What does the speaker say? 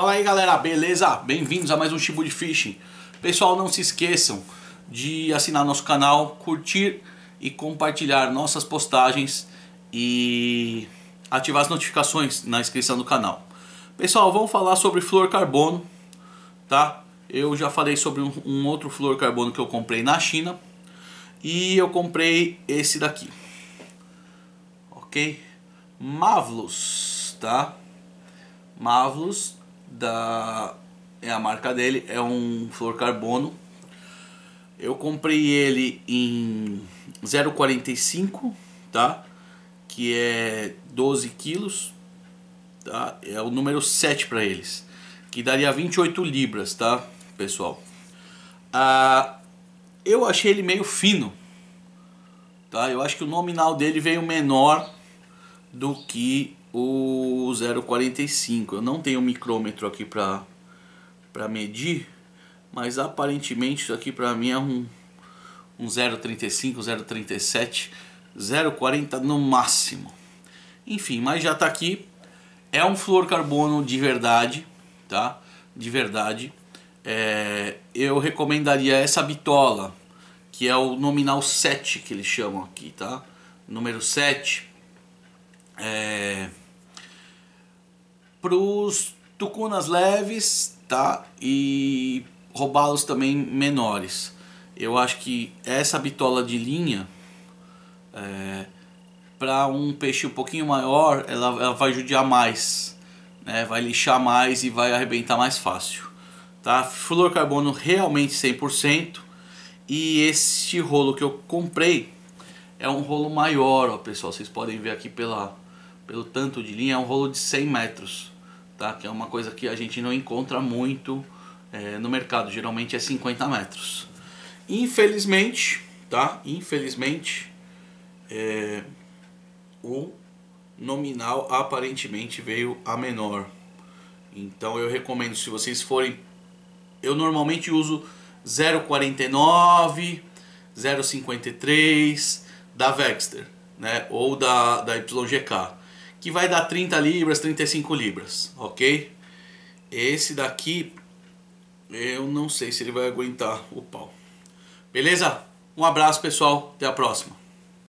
Fala aí galera, beleza? Bem-vindos a mais um Shibu de Fishing. Pessoal, não se esqueçam de assinar nosso canal, curtir e compartilhar nossas postagens e ativar as notificações na inscrição do canal. Pessoal, vamos falar sobre flor carbono, tá? Eu já falei sobre um, um outro flor carbono que eu comprei na China e eu comprei esse daqui, ok? Mavlos, tá? Mavlos da é a marca dele, é um flor carbono. Eu comprei ele em 0,45, tá? Que é 12 quilos, tá? É o número 7 para eles, que daria 28 libras, tá, pessoal? Ah, eu achei ele meio fino, tá? Eu acho que o nominal dele veio menor do que o 0,45. Eu não tenho um micrômetro aqui para para medir, mas aparentemente isso aqui para mim é um um 0,35, 0,37, 0,40 no máximo. Enfim, mas já está aqui. É um fluorcarbono de verdade, tá? De verdade. É, eu recomendaria essa bitola, que é o nominal 7 que eles chamam aqui, tá? Número 7, é, para os tucunas leves, tá? E roubá-los também menores. Eu acho que essa bitola de linha, é, para um peixe um pouquinho maior, ela, ela vai judiar mais, né? vai lixar mais e vai arrebentar mais fácil. Tá? Fluorcarbono realmente 100%. E este rolo que eu comprei é um rolo maior, ó, pessoal. Vocês podem ver aqui pela, pelo tanto de linha, é um rolo de 100 metros, tá? Que é uma coisa que a gente não encontra muito é, no mercado, geralmente é 50 metros. Infelizmente, tá? Infelizmente, é, o nominal aparentemente veio a menor. Então eu recomendo, se vocês forem... Eu normalmente uso 0,49, 0,53 da Vexter, né? Ou da, da YGK que vai dar 30 libras, 35 libras, ok? Esse daqui, eu não sei se ele vai aguentar o pau. Beleza? Um abraço, pessoal. Até a próxima.